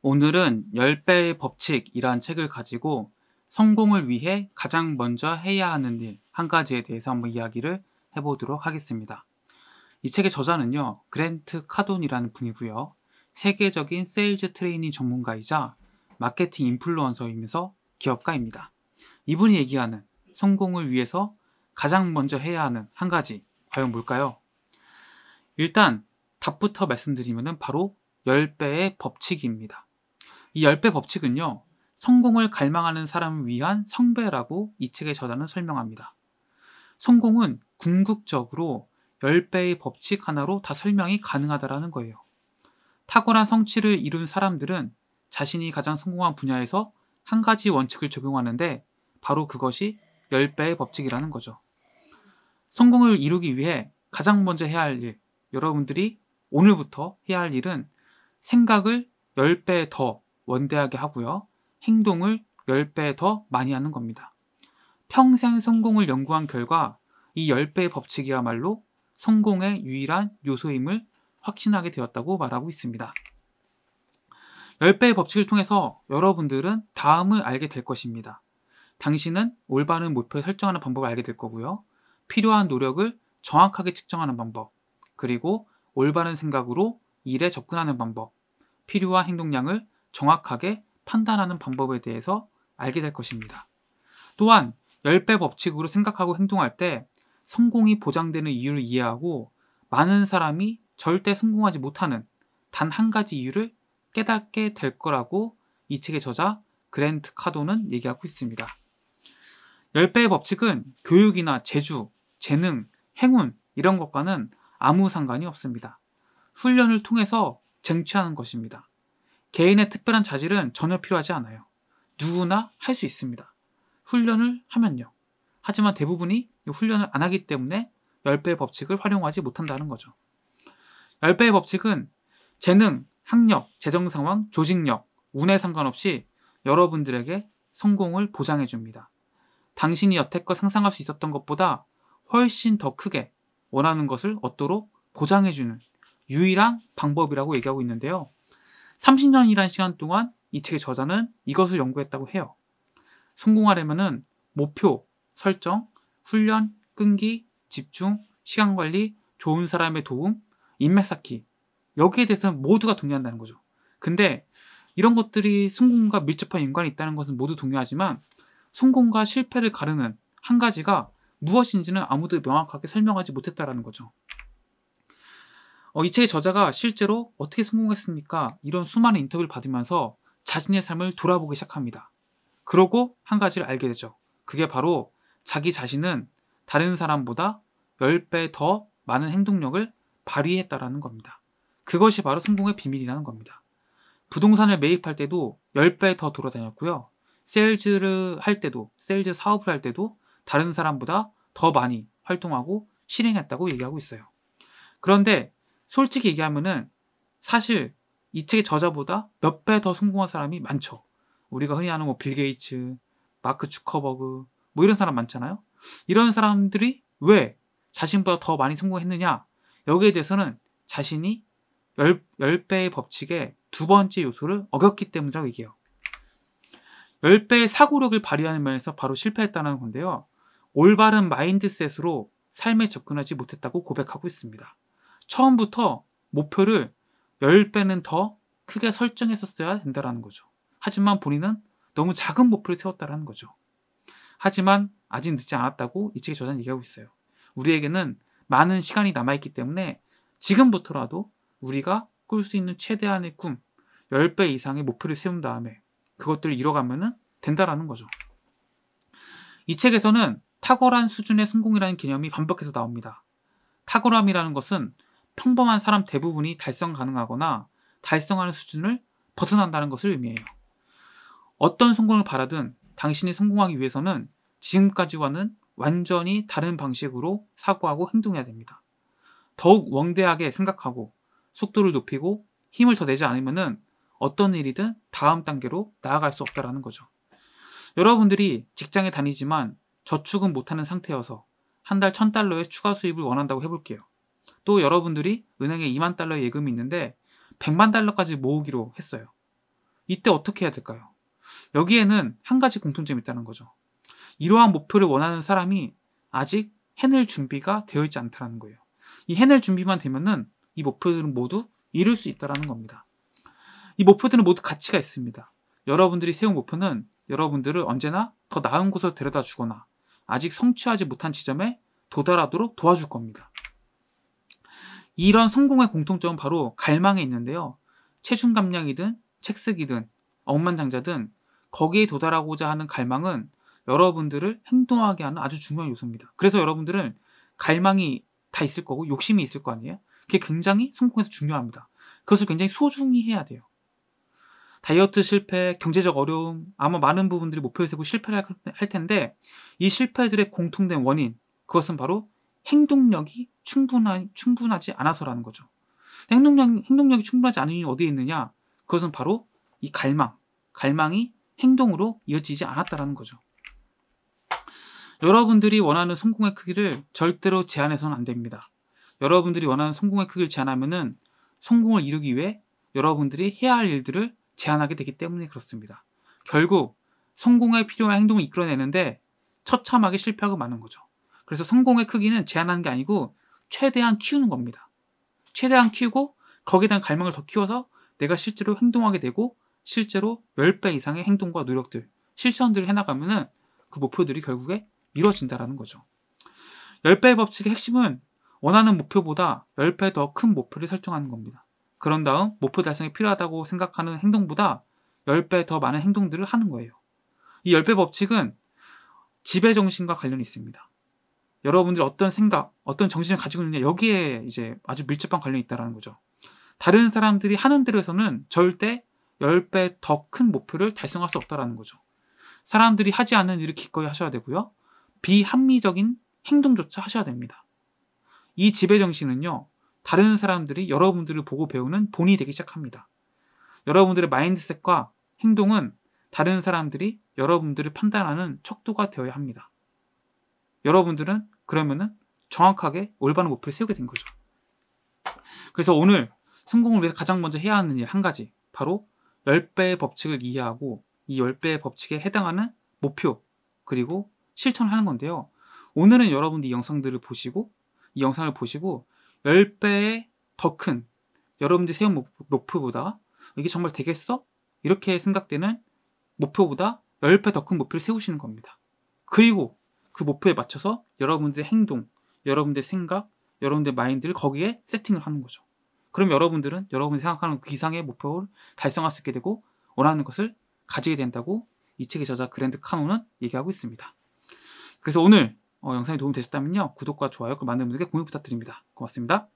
오늘은 10배의 법칙이란 책을 가지고 성공을 위해 가장 먼저 해야 하는 일 한 가지에 대해서 한번 이야기를 해보도록 하겠습니다. 이 책의 저자는요, 그랜트 카돈이라는 분이고요. 세계적인 세일즈 트레이닝 전문가이자 마케팅 인플루언서이면서 기업가입니다. 이분이 얘기하는 성공을 위해서 가장 먼저 해야 하는 한 가지, 과연 뭘까요? 일단 답부터 말씀드리면 바로 10배의 법칙입니다. 이 10배 법칙은요, 성공을 갈망하는 사람을 위한 성배라고 이 책의 저자는 설명합니다. 성공은 궁극적으로 10배의 법칙 하나로 다 설명이 가능하다라는 거예요. 탁월한 성취를 이룬 사람들은 자신이 가장 성공한 분야에서 한 가지 원칙을 적용하는데 바로 그것이 10배의 법칙이라는 거죠. 성공을 이루기 위해 가장 먼저 해야 할 일, 여러분들이 오늘부터 해야 할 일은 생각을 10배 더 원대하게 하고요. 행동을 10배 더 많이 하는 겁니다. 평생 성공을 연구한 결과 이 10배의 법칙이야말로 성공의 유일한 요소임을 확신하게 되었다고 말하고 있습니다. 10배의 법칙을 통해서 여러분들은 다음을 알게 될 것입니다. 당신은 올바른 목표를 설정하는 방법을 알게 될 거고요. 필요한 노력을 정확하게 측정하는 방법, 그리고 올바른 생각으로 일에 접근하는 방법, 필요한 행동량을 정확하게 판단하는 방법에 대해서 알게 될 것입니다. 또한 10배 법칙으로 생각하고 행동할 때 성공이 보장되는 이유를 이해하고 많은 사람이 절대 성공하지 못하는 단 한 가지 이유를 깨닫게 될 거라고 이 책의 저자 그랜트 카도는 얘기하고 있습니다. 10배의 법칙은 교육이나 재주, 재능, 행운 이런 것과는 아무 상관이 없습니다. 훈련을 통해서 쟁취하는 것입니다. 개인의 특별한 자질은 전혀 필요하지 않아요. 누구나 할 수 있습니다. 훈련을 하면요. 하지만 대부분이 훈련을 안 하기 때문에 10배의 법칙을 활용하지 못한다는 거죠. 10배의 법칙은 재능, 학력, 재정 상황, 조직력, 운에 상관없이 여러분들에게 성공을 보장해 줍니다. 당신이 여태껏 상상할 수 있었던 것보다 훨씬 더 크게 원하는 것을 얻도록 보장해 주는 유일한 방법이라고 얘기하고 있는데요. 30년이란 시간 동안 이 책의 저자는 이것을 연구했다고 해요. 성공하려면 목표, 설정, 훈련, 끈기, 집중, 시간 관리, 좋은 사람의 도움, 인맥 쌓기. 여기에 대해서는 모두가 동의한다는 거죠. 근데 이런 것들이 성공과 밀접한 연관이 있다는 것은 모두 동의하지만 성공과 실패를 가르는 한 가지가 무엇인지는 아무도 명확하게 설명하지 못했다라는 거죠. 어, 이 책의 저자가 실제로 어떻게 성공했습니까? 이런 수많은 인터뷰를 받으면서 자신의 삶을 돌아보기 시작합니다. 그러고 한 가지를 알게 되죠. 그게 바로 자기 자신은 다른 사람보다 10배 더 많은 행동력을 발휘했다라는 겁니다. 그것이 바로 성공의 비밀이라는 겁니다. 부동산을 매입할 때도 10배 더 돌아다녔고요. 셀즈를 할 때도, 셀즈 사업을 할 때도 다른 사람보다 더 많이 활동하고 실행했다고 얘기하고 있어요. 그런데 솔직히 얘기하면은 사실 이 책의 저자보다 몇 배 더 성공한 사람이 많죠. 우리가 흔히 아는 뭐 빌 게이츠, 마크 주커버그 뭐 이런 사람 많잖아요. 이런 사람들이 왜 자신보다 더 많이 성공했느냐? 여기에 대해서는 자신이 열, 10배의 법칙의 두 번째 요소를 어겼기 때문이라고 얘기해요. 10배의 사고력을 발휘하는 면에서 바로 실패했다는 건데요. 올바른 마인드셋으로 삶에 접근하지 못했다고 고백하고 있습니다. 처음부터 목표를 10배는 더 크게 설정했었어야 된다라는 거죠. 하지만 본인은 너무 작은 목표를 세웠다라는 거죠. 하지만 아직 늦지 않았다고 이 책의 저자는 얘기하고 있어요. 우리에게는 많은 시간이 남아있기 때문에 지금부터라도 우리가 꿀 수 있는 최대한의 꿈, 10배 이상의 목표를 세운 다음에 그것들을 이뤄가면 된다라는 거죠. 이 책에서는 탁월한 수준의 성공이라는 개념이 반복해서 나옵니다. 탁월함이라는 것은 평범한 사람 대부분이 달성 가능하거나 달성하는 수준을 벗어난다는 것을 의미해요. 어떤 성공을 바라든 당신이 성공하기 위해서는 지금까지와는 완전히 다른 방식으로 사고하고 행동해야 됩니다. 더욱 원대하게 생각하고 속도를 높이고 힘을 더 내지 않으면 어떤 일이든 다음 단계로 나아갈 수없다는 거죠. 여러분들이 직장에 다니지만 저축은 못하는 상태여서 한 달 천달러의 추가 수입을 원한다고 해볼게요. 또 여러분들이 은행에 2만 달러의 예금이 있는데 100만 달러까지 모으기로 했어요. 이때 어떻게 해야 될까요? 여기에는 한 가지 공통점이 있다는 거죠. 이러한 목표를 원하는 사람이 아직 해낼 준비가 되어 있지 않다는 거예요. 이 해낼 준비만 되면은 이 목표들은 모두 이룰 수 있다는 겁니다. 이 목표들은 모두 가치가 있습니다. 여러분들이 세운 목표는 여러분들을 언제나 더 나은 곳으로 데려다 주거나 아직 성취하지 못한 지점에 도달하도록 도와줄 겁니다. 이런 성공의 공통점은 바로 갈망에 있는데요. 체중 감량이든 책 쓰기든 억만장자든 거기에 도달하고자 하는 갈망은 여러분들을 행동하게 하는 아주 중요한 요소입니다. 그래서 여러분들은 갈망이 다 있을 거고 욕심이 있을 거 아니에요? 그게 굉장히 성공에서 중요합니다. 그것을 굉장히 소중히 해야 돼요. 다이어트 실패, 경제적 어려움, 아마 많은 부분들이 목표를 세고 실패를 할 텐데 이 실패들의 공통된 원인, 그것은 바로 행동력이 충분하, 충분하지 않아서라는 거죠. 행동력, 행동력이 충분하지 않은 이유 어디에 있느냐? 그것은 바로 이 갈망, 갈망이 행동으로 이어지지 않았다라는 거죠. 여러분들이 원하는 성공의 크기를 절대로 제한해서는 안 됩니다. 여러분들이 원하는 성공의 크기를 제한하면은 성공을 이루기 위해 여러분들이 해야 할 일들을 제한하게 되기 때문에 그렇습니다. 결국 성공에 필요한 행동을 이끌어내는데 처참하게 실패하고 마는 거죠. 그래서 성공의 크기는 제한하는 게 아니고 최대한 키우는 겁니다. 최대한 키우고 거기에 대한 갈망을 더 키워서 내가 실제로 행동하게 되고 실제로 10배 이상의 행동과 노력들, 실천들을 해나가면은 그 목표들이 결국에 이루어진다라는 거죠. 10배의 법칙의 핵심은 원하는 목표보다 10배 더 큰 목표를 설정하는 겁니다. 그런 다음 목표 달성이 필요하다고 생각하는 행동보다 10배 더 많은 행동들을 하는 거예요. 이 10배 법칙은 지배 정신과 관련이 있습니다. 여러분들 어떤 생각, 어떤 정신을 가지고 있느냐 여기에 이제 아주 밀접한 관련이 있다는 거죠. 다른 사람들이 하는 대로에서는 절대 10배 더 큰 목표를 달성할 수 없다라는 거죠. 사람들이 하지 않는 일을 기꺼이 하셔야 되고요. 비합리적인 행동조차 하셔야 됩니다. 이 지배 정신은요. 다른 사람들이 여러분들을 보고 배우는 본이 되기 시작합니다. 여러분들의 마인드셋과 행동은 다른 사람들이 여러분들을 판단하는 척도가 되어야 합니다. 여러분들은 그러면은 정확하게 올바른 목표를 세우게 된 거죠. 그래서 오늘 성공을 위해서 가장 먼저 해야 하는 일 한 가지 바로 10배의 법칙을 이해하고 이 10배의 법칙에 해당하는 목표 그리고 실천하는 건데요. 오늘은 여러분들이 영상들을 보시고 이 영상을 보시고 10배의 더 큰 여러분들이 세운 목표보다 이게 정말 되겠어? 이렇게 생각되는 목표보다 10배 더 큰 목표를 세우시는 겁니다. 그리고 그 목표에 맞춰서 여러분들의 행동, 여러분들의 생각, 여러분들의 마인드를 거기에 세팅을 하는 거죠. 그럼 여러분들은 여러분이 생각하는 그 이상의 목표를 달성할 수 있게 되고 원하는 것을 가지게 된다고 이 책의 저자 그랜드 카노는 얘기하고 있습니다. 그래서 오늘 어, 영상이 도움이 되셨다면요. 구독과 좋아요, 그리고 많은 분들께 공유 부탁드립니다. 고맙습니다.